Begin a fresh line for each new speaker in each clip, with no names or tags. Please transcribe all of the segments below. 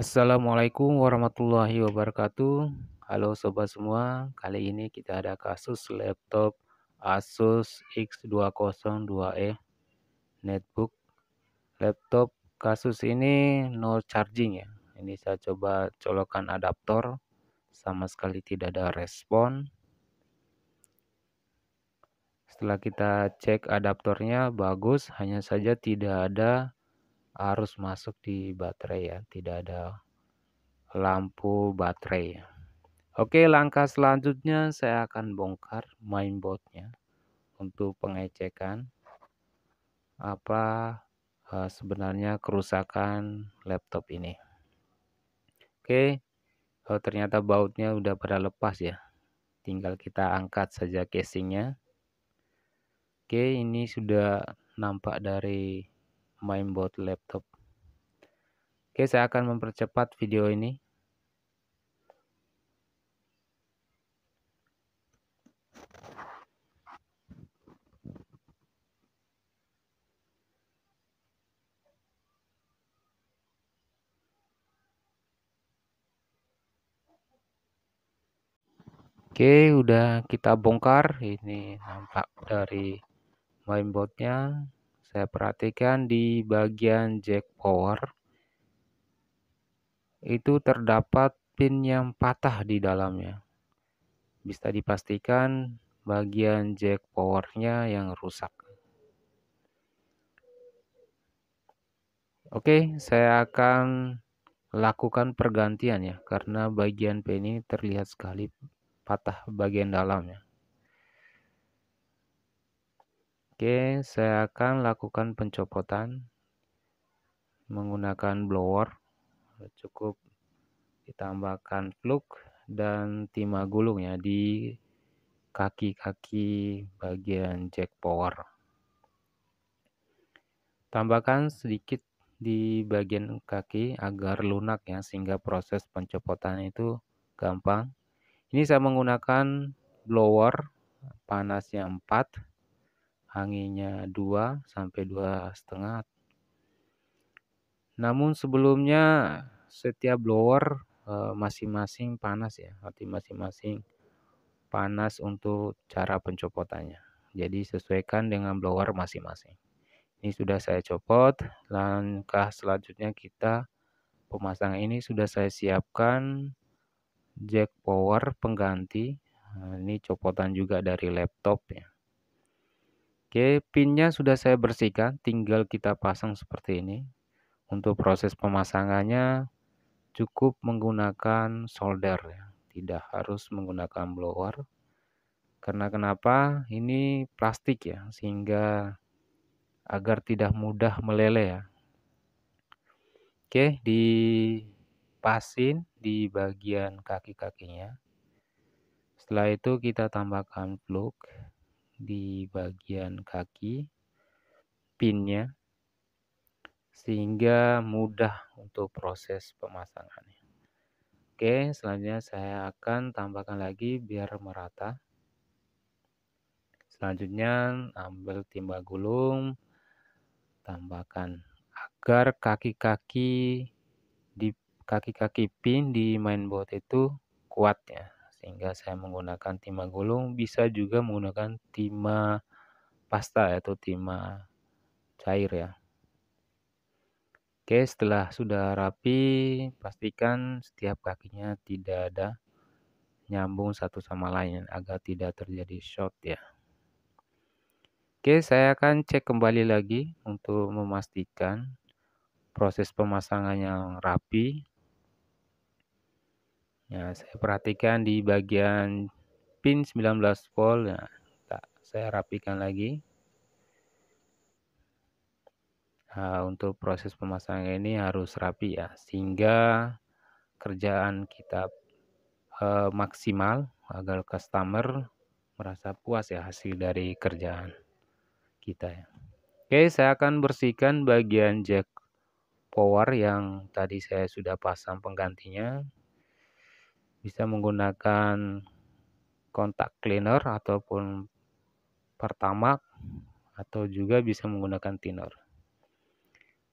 Assalamualaikum warahmatullahi wabarakatuh. Halo sobat semua, kali ini kita ada kasus laptop Asus X202E netbook. Laptop kasus ini no charging ya. Ini saya coba colokan adaptor, sama sekali tidak ada respon. Setelah kita cek adaptornya bagus, hanya saja tidak ada harus masuk di baterai ya tidak ada lampu baterai ya. Oke langkah selanjutnya saya akan bongkar mainboardnya untuk pengecekan apa eh, sebenarnya kerusakan laptop ini Oke eh, ternyata bautnya udah pada lepas ya tinggal kita angkat saja casingnya Oke ini sudah nampak dari Mainboard laptop oke saya akan mempercepat video ini Oke, udah kita bongkar. Ini nampak dari mainboardnya. Saya perhatikan di bagian jack power itu terdapat pin yang patah di dalamnya. Bisa dipastikan bagian jack powernya yang rusak. Oke, saya akan lakukan pergantian ya karena bagian pin ini terlihat sekali patah bagian dalamnya. Oke, saya akan lakukan pencopotan menggunakan blower. Cukup ditambahkan fluke dan timah gulung ya di kaki-kaki bagian jack power. Tambahkan sedikit di bagian kaki agar lunak ya sehingga proses pencopotan itu gampang. Ini saya menggunakan blower panasnya 4 anginnya 2 sampai dua setengah. Namun sebelumnya setiap blower eh, masing-masing panas ya, arti masing-masing panas untuk cara pencopotannya. Jadi sesuaikan dengan blower masing-masing. Ini sudah saya copot. Langkah selanjutnya kita pemasang ini sudah saya siapkan jack power pengganti. Ini copotan juga dari laptop ya. Oke, pinnya sudah saya bersihkan, tinggal kita pasang seperti ini. Untuk proses pemasangannya cukup menggunakan solder ya, tidak harus menggunakan blower. Karena kenapa? Ini plastik ya, sehingga agar tidak mudah meleleh ya. Oke, dipasin di bagian kaki-kakinya. Setelah itu kita tambahkan plug di bagian kaki pinnya sehingga mudah untuk proses pemasangannya. Oke, selanjutnya saya akan tambahkan lagi biar merata. Selanjutnya ambil timba gulung, tambahkan agar kaki-kaki di kaki-kaki pin di mainboard itu kuat ya sehingga saya menggunakan timah gulung bisa juga menggunakan timah pasta ya, atau timah cair ya Oke setelah sudah rapi pastikan setiap kakinya tidak ada nyambung satu sama lain agar tidak terjadi short ya Oke saya akan cek kembali lagi untuk memastikan proses pemasangannya rapi ya saya perhatikan di bagian pin 19 volt ya tak saya rapikan lagi nah, untuk proses pemasangan ini harus rapi ya sehingga kerjaan kita eh, maksimal agar customer merasa puas ya hasil dari kerjaan kita ya Oke saya akan bersihkan bagian jack power yang tadi saya sudah pasang penggantinya bisa menggunakan kontak cleaner ataupun pertamak atau juga bisa menggunakan thinner.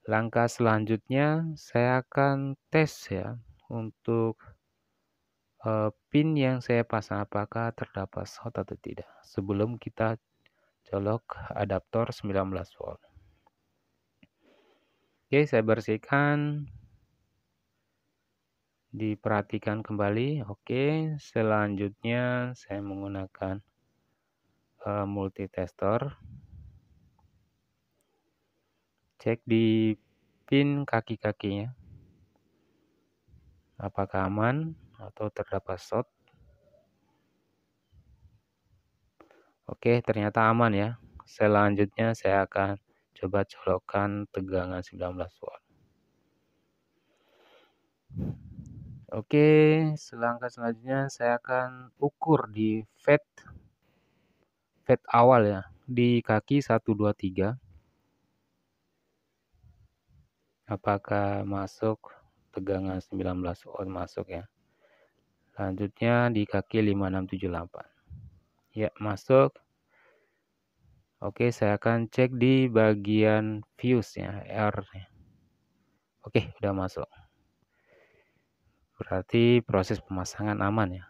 Langkah selanjutnya saya akan tes ya untuk e, pin yang saya pasang apakah terdapat short atau tidak sebelum kita colok adaptor 19 volt. Oke, saya bersihkan diperhatikan kembali. Oke, selanjutnya saya menggunakan uh, multitester. Cek di pin kaki-kakinya. Apakah aman atau terdapat short? Oke, ternyata aman ya. Selanjutnya saya akan coba colokkan tegangan 19 watt. Oke, selangkah selanjutnya saya akan ukur di fat fat awal ya, di kaki 1 2 3. Apakah masuk tegangan 19 ohm masuk ya. Selanjutnya di kaki 5678. Ya, masuk. Oke, saya akan cek di bagian fuse ya, R. Oke, udah masuk. Berarti proses pemasangan aman ya.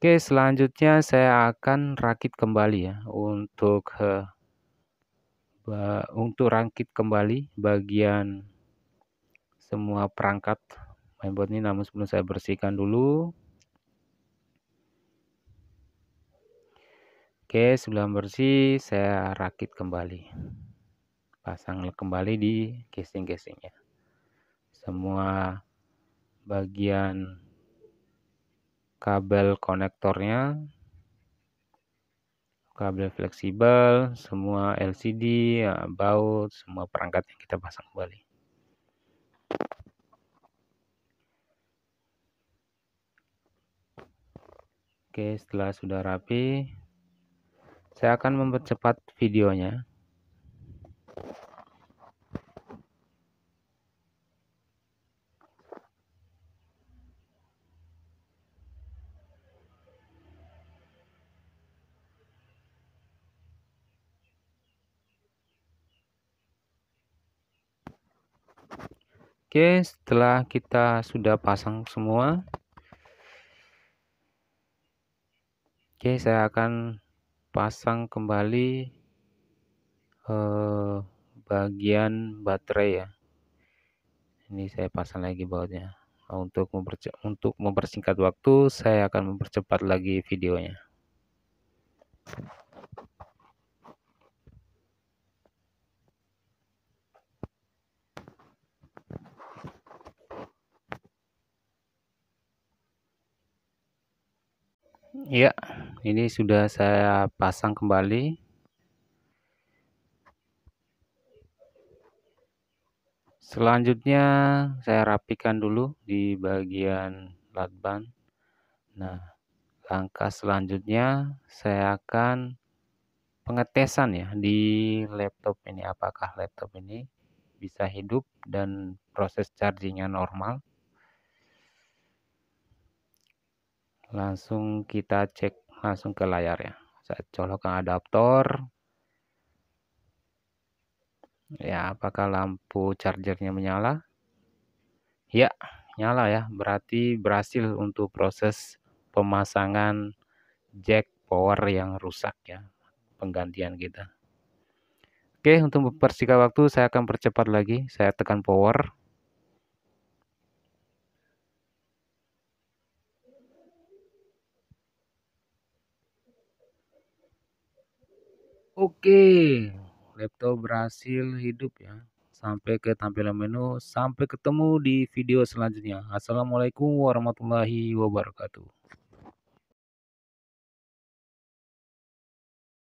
Oke, selanjutnya saya akan rakit kembali ya untuk uh, untuk rakit kembali bagian semua perangkat mainboard ini namun sebelum saya bersihkan dulu. Oke, sebelum bersih saya rakit kembali. Pasang kembali di casing-casingnya. Semua bagian kabel konektornya, kabel fleksibel, semua LCD, ya, baut, semua perangkat yang kita pasang kembali. Oke, setelah sudah rapi, saya akan mempercepat videonya. Oke, setelah kita sudah pasang semua, oke, saya akan pasang kembali eh, bagian baterai ya. Ini saya pasang lagi bautnya. Untuk untuk mempersingkat waktu, saya akan mempercepat lagi videonya. ya ini sudah saya pasang kembali selanjutnya saya rapikan dulu di bagian latban nah langkah selanjutnya saya akan pengetesan ya di laptop ini apakah laptop ini bisa hidup dan proses chargingnya normal langsung kita cek langsung ke layar ya saya colokkan adaptor ya apakah lampu chargernya menyala ya nyala ya berarti berhasil untuk proses pemasangan jack power yang rusak ya penggantian kita Oke, untuk mempersingkat waktu saya akan percepat lagi. Saya tekan power. Oke, laptop berhasil hidup ya. Sampai ke tampilan menu. Sampai ketemu di video selanjutnya. Assalamualaikum warahmatullahi wabarakatuh.